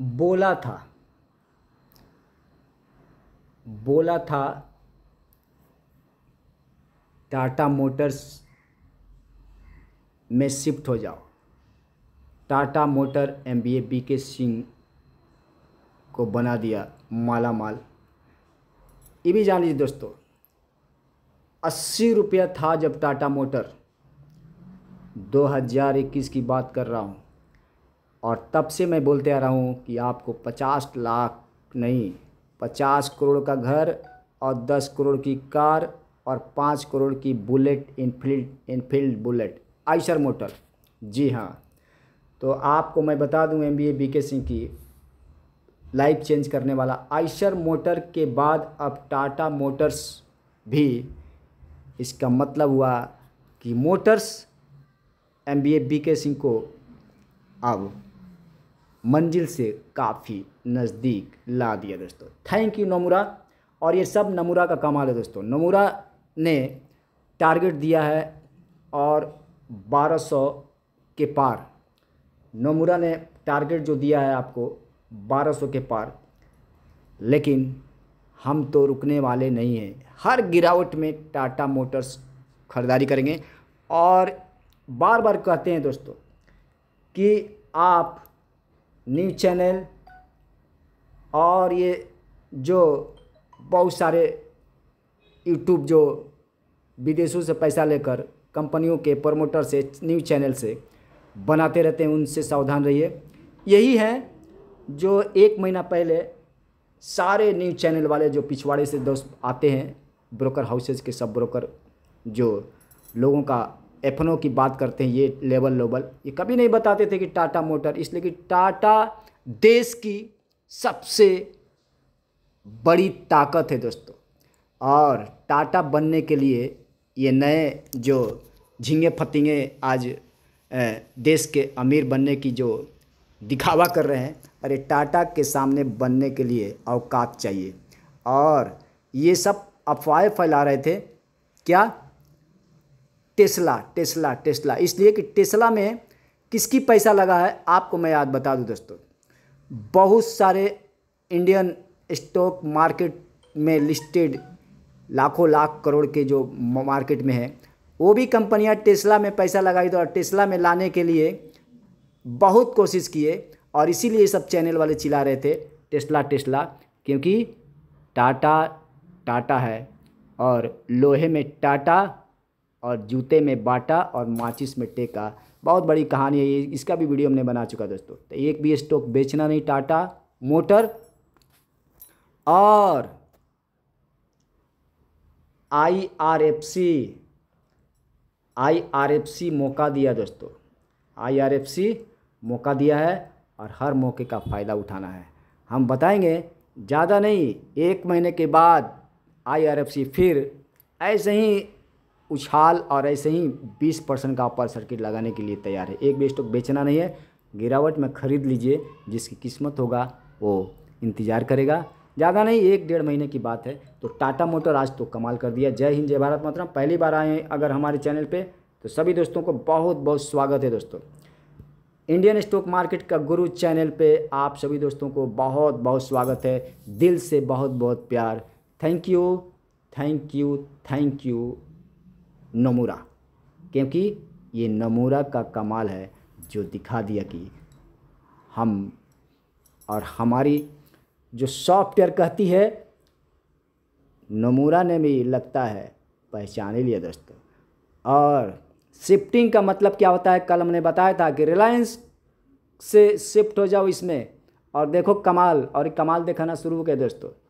बोला था बोला था टाटा मोटर्स में शिफ्ट हो जाओ Tata motor M B A B K Singh को बना दिया माला माल ये भी जान लीजिए दोस्तों अस्सी रुपया था जब टाटा मोटर 2021 की बात कर रहा हूँ और तब से मैं बोलते आ रहा हूँ कि आपको पचास लाख नहीं पचास करोड़ का घर और दस करोड़ की कार और पाँच करोड़ की bullet Enfield Enfield bullet Eicher motor जी हाँ तो आपको मैं बता दूं M B A B K Singh की लाइफ चेंज करने वाला आइसर मोटर के बाद अब टाटा मोटर्स भी इसका मतलब हुआ कि मोटर्स एम बी ए के सिंह को अब मंजिल से काफ़ी नज़दीक ला दिया दोस्तों थैंक यू नमूरा और ये सब नमूरा का कमाल है दोस्तों नमूरा ने टारगेट दिया है और 1200 के पार नमूरा ने टारगेट जो दिया है आपको 1200 के पार लेकिन हम तो रुकने वाले नहीं हैं हर गिरावट में टाटा मोटर्स खरीदारी करेंगे और बार बार कहते हैं दोस्तों कि आप न्यूज़ चैनल और ये जो बहुत सारे यूट्यूब जो विदेशों से पैसा लेकर कंपनियों के प्रमोटर से न्यूज़ चैनल से बनाते रहते हैं उनसे सावधान रहिए यही है जो एक महीना पहले सारे न्यूज़ चैनल वाले जो पिछवाड़े से दोस्त आते हैं ब्रोकर हाउसेज के सब ब्रोकर जो लोगों का एफ की बात करते हैं ये लेवल लोबल ये कभी नहीं बताते थे कि टाटा मोटर इसलिए कि टाटा देश की सबसे बड़ी ताकत है दोस्तों और टाटा बनने के लिए ये नए जो झिंगे फतिंगे आज देश के अमीर बनने की जो दिखावा कर रहे हैं अरे टाटा के सामने बनने के लिए अवकात चाहिए और ये सब अफवाहें फैला रहे थे क्या टेस्ला टेस्ला टेस्ला इसलिए कि टेस्ला में किसकी पैसा लगा है आपको मैं याद बता दूं दोस्तों बहुत सारे इंडियन स्टॉक मार्केट में लिस्टेड लाखों लाख करोड़ के जो मार्केट में है वो भी कंपनियां टेस्ला में पैसा लगाई तो और टेस्ला में लाने के लिए बहुत कोशिश किए और इसीलिए सब चैनल वाले चिल्ला रहे थे टेस्ला टेस्ला क्योंकि टाटा टाटा है और लोहे में टाटा और जूते में बाटा और माचिस में टेका बहुत बड़ी कहानी है ये इसका भी वीडियो हमने बना चुका दोस्तों तो एक भी स्टॉक बेचना नहीं टाटा मोटर और आईआरएफसी आईआरएफसी मौका दिया दोस्तों आईआरएफसी मौका दिया है और हर मौके का फ़ायदा उठाना है हम बताएंगे ज़्यादा नहीं एक महीने के बाद आईआरएफसी फिर ऐसे ही उछाल और ऐसे ही बीस परसेंट का अपर सर्किट लगाने के लिए तैयार है एक भी स्टॉक बेचना नहीं है गिरावट में ख़रीद लीजिए जिसकी किस्मत होगा वो इंतज़ार करेगा ज़्यादा नहीं एक डेढ़ महीने की बात है तो टाटा मोटर आज तो कमाल कर दिया जय हिंद जय भारत मातरम पहली बार आए अगर हमारे चैनल पर तो सभी दोस्तों को बहुत बहुत स्वागत है दोस्तों इंडियन स्टॉक मार्केट का गुरु चैनल पे आप सभी दोस्तों को बहुत बहुत स्वागत है दिल से बहुत बहुत प्यार thank you thank you thank you Nomura क्योंकि ये नमूरा का कमाल है जो दिखा दिया कि हम और हमारी जो सॉफ्टवेयर कहती है नमूरा ने भी लगता है पहचाने लिया दोस्तों और शिफ्टिंग का मतलब क्या होता है कल हमने बताया था कि रिलायंस से शिफ्ट हो जाओ इसमें और देखो कमाल और कमाल दिखाना शुरू हो गया दोस्तों